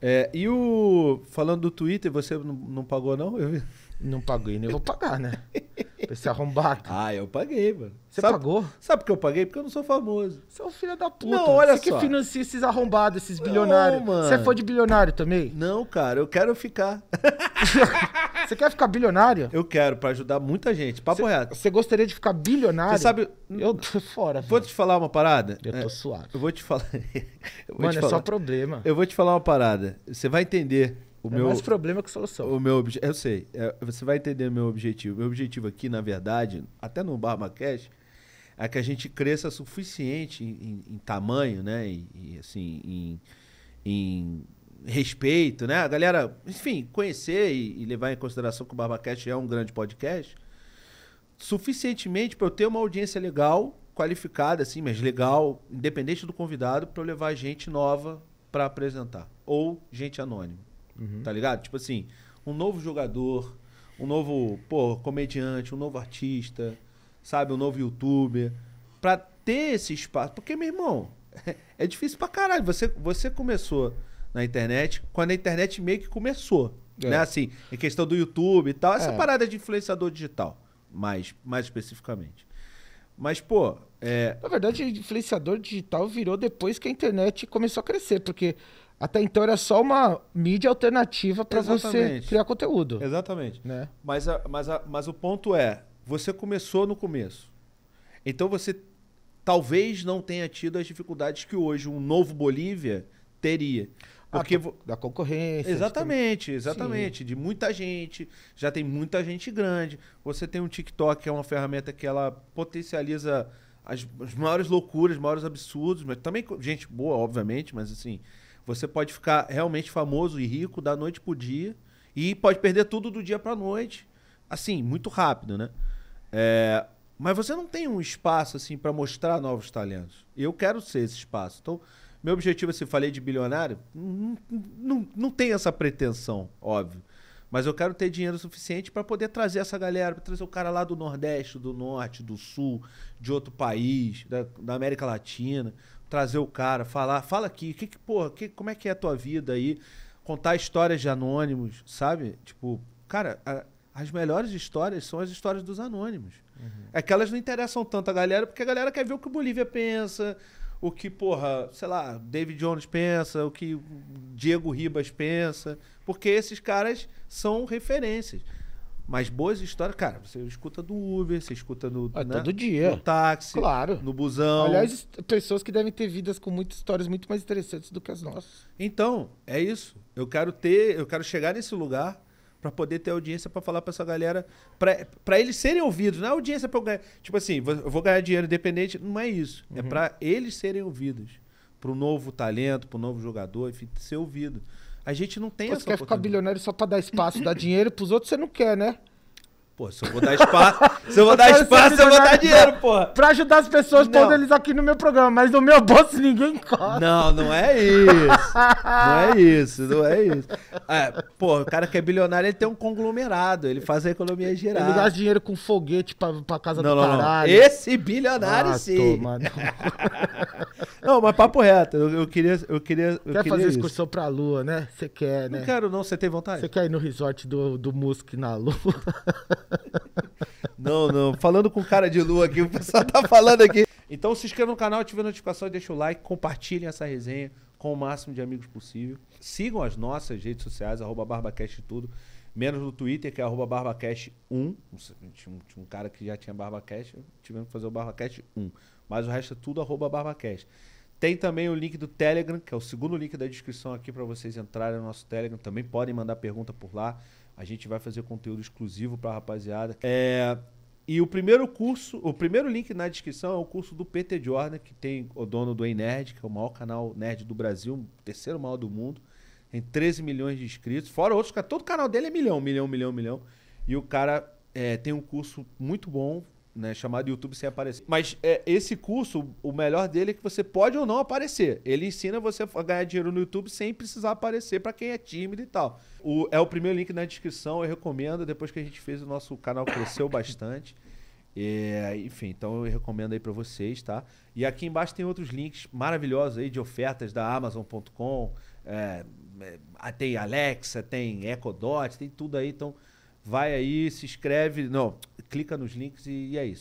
É, e o. Falando do Twitter, você não, não pagou, não? Eu... Não paguei, nem né? vou pagar, né? pra se arrombar Ah, eu paguei, mano. Você sabe, pagou? Sabe por que eu paguei? Porque eu não sou famoso. Você é um filho da puta. Não, olha Você só. que financia esses arrombados, esses bilionários. Não, mano. Você é fã de bilionário também? Não, cara, eu quero ficar. Você quer ficar bilionário? Eu quero, pra ajudar muita gente. Papo cê, reto. Você gostaria de ficar bilionário? Você sabe. Eu tô fora. Vou velho. te falar uma parada? Eu tô é, suave. Eu vou te falar. Mano, te falar. é só problema. Eu vou te falar uma parada. Você vai entender. O é meu, mais problema que solução. O meu Eu sei. É, você vai entender o meu objetivo. Meu objetivo aqui, na verdade, até no Barba Cash, é que a gente cresça suficiente em, em, em tamanho, né? E, assim, em, em respeito, né? A galera, enfim, conhecer e, levar em consideração que o Barbacast é um grande podcast, suficientemente para eu ter uma audiência legal, qualificada, assim, mas legal, independente do convidado, para eu levar gente nova para apresentar. Ou gente anônima. Uhum. Tá ligado? Tipo assim, um novo jogador, um novo, pô, comediante, um novo artista, sabe? Um novo youtuber. para ter esse espaço. Porque, meu irmão, é difícil pra caralho. Você, você começou na internet, quando a internet meio que começou. É. Né? Assim, em questão do YouTube e tal, essa é. parada de influenciador digital, mais, mais especificamente. Mas, pô. É... Na verdade, influenciador digital virou depois que a internet começou a crescer, porque até então era só uma mídia alternativa para você criar conteúdo. Exatamente. Né? Mas, a, mas, a, mas o ponto é, você começou no começo. Então você talvez não tenha tido as dificuldades que hoje um novo Bolívia teria. Porque da concorrência. Exatamente, exatamente. Sim. De muita gente. Já tem muita gente grande. Você tem um TikTok, que é uma ferramenta que ela potencializa as, as maiores loucuras, os maiores absurdos, mas também gente boa, obviamente, mas assim, você pode ficar realmente famoso e rico da noite pro dia e pode perder tudo do dia pra noite. Assim, muito rápido, né? É, mas você não tem um espaço assim para mostrar novos talentos. Eu quero ser esse espaço. Então, meu objetivo, assim, falei de bilionário, não, não, não tem essa pretensão, óbvio. Mas eu quero ter dinheiro suficiente para poder trazer essa galera, para trazer o cara lá do Nordeste, do Norte, do Sul, de outro país, da, da América Latina, trazer o cara, falar, fala aqui, que que porra, que, como é que é a tua vida aí, contar histórias de anônimos, sabe? Tipo, cara, a, as melhores histórias são as histórias dos anônimos. Uhum. É elas não interessam tanto a galera, porque a galera quer ver o que o Bolívia pensa, o que, porra, sei lá, David Jones pensa, o que Diego Ribas pensa, porque esses caras são referências. Mas boas histórias, cara, você escuta do Uber, você escuta no, é, né? todo dia. no táxi, claro. no busão. Aliás, pessoas que devem ter vidas com muitas histórias muito mais interessantes do que as nossas. Então, é isso. Eu quero ter, eu quero chegar nesse lugar para poder ter audiência para falar para essa galera, para eles serem ouvidos, não é audiência para eu ganhar. Tipo assim, eu vou ganhar dinheiro independente, não é isso. É uhum. É para eles serem ouvidos, para o novo talento, para o novo jogador, enfim, ser ouvido. A gente não tem Pô, essa Você quer ficar bilionário só para tá dar espaço, dar dinheiro para os outros, você não quer, né? Pô, se eu vou dar espaço, se eu vou eu dar espaço, eu vou dar dinheiro, pra, porra. Pra ajudar as pessoas, não. todos eles aqui no meu programa, mas no meu bolso ninguém encosta. Não, não é isso. não é isso, não é isso. É, pô, o cara que é bilionário, ele tem um conglomerado, ele faz a economia geral. Ele gasta dinheiro com foguete pra, pra casa não, do não, caralho. Não. Esse bilionário, ah, sim. Tô, Não, mas papo reto. Eu, eu queria. Eu queria eu quer queria fazer isso. excursão pra lua, né? Você quer, né? Não quero, não. Você tem vontade? Você quer ir no resort do, do Musk na lua? Não, não. Falando com cara de lua aqui, o pessoal tá falando aqui. Então se inscreva no canal, ative a notificação, deixa o like, compartilhem essa resenha com o máximo de amigos possível. Sigam as nossas redes sociais, arroba BarbaCast tudo. Menos no Twitter, que é arroba BarbaCast1. Tinha um, tinha um cara que já tinha BarbaCast, tivemos que fazer o BarbaCast 1. Mas o resto é tudo arroba BarbaCast. Tem também o link do Telegram, que é o segundo link da descrição aqui para vocês entrarem no nosso Telegram. Também podem mandar pergunta por lá. A gente vai fazer conteúdo exclusivo para a rapaziada. É, e o primeiro curso, o primeiro link na descrição é o curso do PT Jordan, que tem o dono do E-Nerd, que é o maior canal nerd do Brasil, terceiro maior do mundo. Tem 13 milhões de inscritos. Fora outros, todo o canal dele é milhão, milhão, milhão, milhão. E o cara é, tem um curso muito bom, né, chamado YouTube sem aparecer. Mas é, esse curso, o melhor dele é que você pode ou não aparecer. Ele ensina você a ganhar dinheiro no YouTube sem precisar aparecer para quem é tímido e tal. O, é o primeiro link na descrição, eu recomendo. Depois que a gente fez, o nosso canal cresceu bastante. É, enfim, então eu recomendo aí para vocês, tá? E aqui embaixo tem outros links maravilhosos aí de ofertas da Amazon.com, é, é ah, tem Alexa, tem Dot, tem tudo aí. Então vai aí, se inscreve. Não, clica nos links e, e é isso.